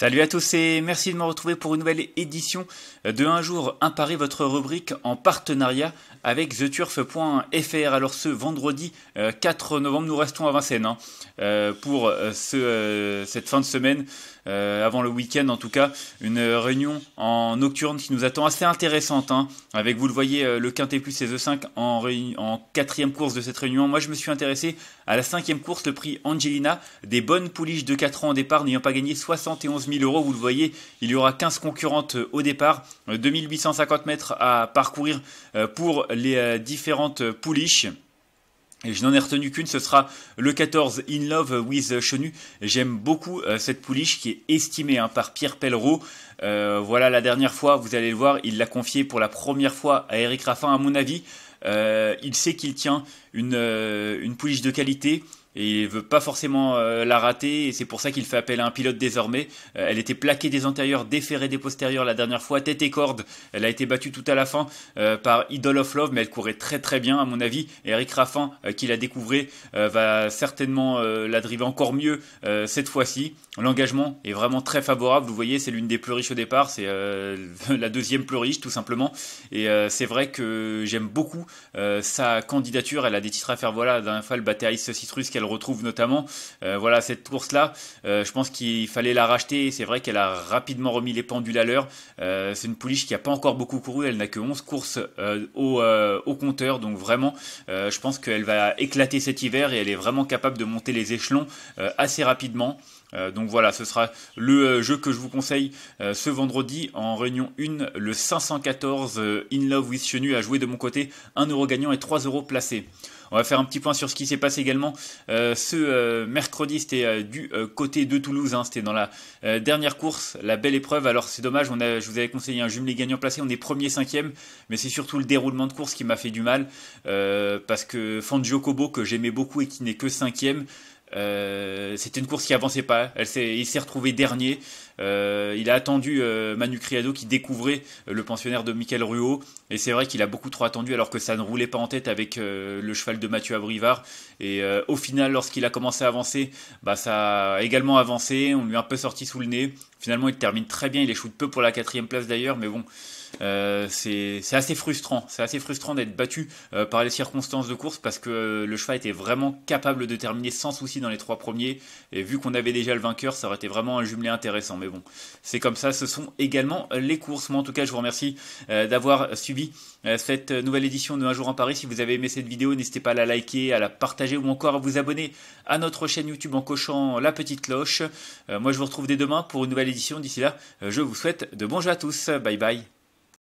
Salut à tous et merci de me retrouver pour une nouvelle édition de Un jour un votre rubrique en partenariat avec TheTurf.fr. Alors ce vendredi 4 euh, novembre, nous restons à Vincennes hein, euh, pour euh, cette fin de semaine, avant le week-end en tout cas, une réunion en nocturne qui nous attend assez intéressante. Hein. avec, vous le voyez, le Quintet Plus et The 5 en, en quatrième course de cette réunion. Moi je me suis intéressé à la cinquième course, le prix Angelina, des bonnes pouliches de 4 ans en départ n'ayant pas gagné 71 euros. Vous le voyez, il y aura 15 concurrentes euh, au départ, 2850 euh, mètres à parcourir euh, pour les différentes pouliches. Et je n'en ai retenu qu'une, ce sera le 14 In Love with Chenu. J'aime beaucoup cette pouliche qui est estimée hein, par Pierre Pellereau. voilà, la dernière fois, vous allez le voir, il l'a confiée pour la première fois à Eric Raffin, à mon avis. il sait qu'il tient une, une pouliche de qualité et il veut pas forcément euh, la rater et c'est pour ça qu'il fait appel à un pilote désormais. Euh, elle était plaquée des antérieurs, déférée des postérieurs la dernière fois, tête et corde. Elle a été battue tout à la fin euh, par Idol of Love, mais elle courait très très bien à mon avis. Eric Raffin, qui l'a découverte, va certainement la driver encore mieux cette fois-ci. L'engagement est vraiment très favorable. Vous voyez, c'est l'une des plus riches au départ, c'est la deuxième plus riche tout simplement. Et c'est vrai que j'aime beaucoup sa candidature. Elle a des titres à faire. Voilà, la dernière fois, elle battait Citrus retrouve notamment. Euh, voilà, cette course-là, euh, je pense qu'il fallait la racheter. C'est vrai qu'elle a rapidement remis les pendules à l'heure. Euh, c'est une pouliche qui n'a pas encore beaucoup couru. Elle n'a que 11 courses au, compteur. Donc vraiment, je pense qu'elle va éclater cet hiver et elle est vraiment capable de monter les échelons assez rapidement. donc voilà, ce sera le jeu que je vous conseille ce vendredi en réunion 1, le 514 In Love with Chenu à jouer de mon côté, 1 euro gagnant et 3 euros placés. On va faire un petit point sur ce qui s'est passé également euh, ce euh, mercredi. C'était euh, du côté de Toulouse. Hein. c'était dans la dernière course, la belle épreuve. Alors c'est dommage. On je vous avais conseillé un jumelé gagnant placé. On est premier cinquième, mais c'est surtout le déroulement de course qui m'a fait du mal parce que Fangio Cobo que j'aimais beaucoup et qui n'est que cinquième. Euh, c'était une course qui avançait pas. Elle il s'est retrouvé dernier. Euh, il a attendu euh, Manu Criado qui découvrait le pensionnaire de Michael Ruot. Et c'est vrai qu'il a beaucoup trop attendu alors que ça ne roulait pas en tête avec le cheval de Mathieu Abrivard. Et au final, lorsqu'il a commencé à avancer, bah, ça a également avancé. On lui a un peu sorti sous le nez. Finalement, il termine très bien. Il échoue peu pour la quatrième place d'ailleurs. Mais bon, euh, c'est assez frustrant. C'est assez frustrant d'être battu euh, par les circonstances de course parce que euh, le cheval était vraiment capable de terminer sans souci dans les trois premiers. Et vu qu'on avait déjà le vainqueur, ça aurait été vraiment un jumelé intéressant. Mais bon, c'est comme ça. Ce sont également les courses. Moi, en tout cas, je vous remercie d'avoir suivi cette nouvelle édition de Un jour en Paris. Si vous avez aimé cette vidéo, n'hésitez pas à la liker, à la partager ou encore à vous abonner à notre chaîne YouTube en cochant la petite cloche. moi, je vous retrouve dès demain pour une nouvelle édition. D'ici là, je vous souhaite de bons jeux à tous. Bye bye.